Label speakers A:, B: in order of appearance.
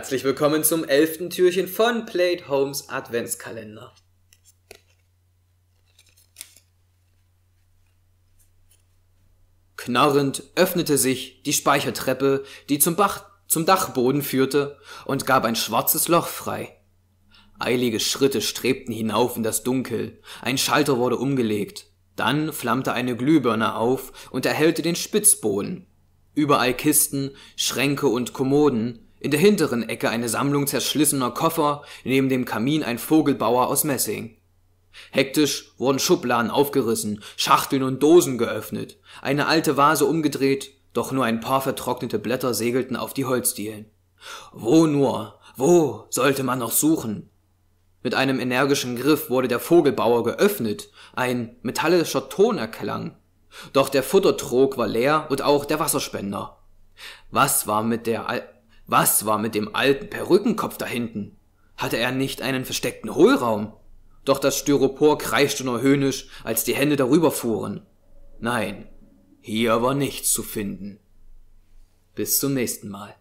A: Herzlich willkommen zum elften Türchen von Played Homes Adventskalender. Knarrend öffnete sich die Speichertreppe, die zum, Bach, zum Dachboden führte, und gab ein schwarzes Loch frei. Eilige Schritte strebten hinauf in das Dunkel, ein Schalter wurde umgelegt, dann flammte eine Glühbirne auf und erhellte den Spitzboden. Überall Kisten, Schränke und Kommoden, in der hinteren Ecke eine Sammlung zerschlissener Koffer, neben dem Kamin ein Vogelbauer aus Messing. Hektisch wurden Schubladen aufgerissen, Schachteln und Dosen geöffnet, eine alte Vase umgedreht, doch nur ein paar vertrocknete Blätter segelten auf die Holzdielen. Wo nur, wo sollte man noch suchen? Mit einem energischen Griff wurde der Vogelbauer geöffnet, ein metallischer Ton erklang. Doch der Futtertrog war leer und auch der Wasserspender. Was war mit der Al was war mit dem alten Perückenkopf da hinten? Hatte er nicht einen versteckten Hohlraum? Doch das Styropor kreischte nur höhnisch, als die Hände darüber fuhren. Nein, hier war nichts zu finden. Bis zum nächsten Mal.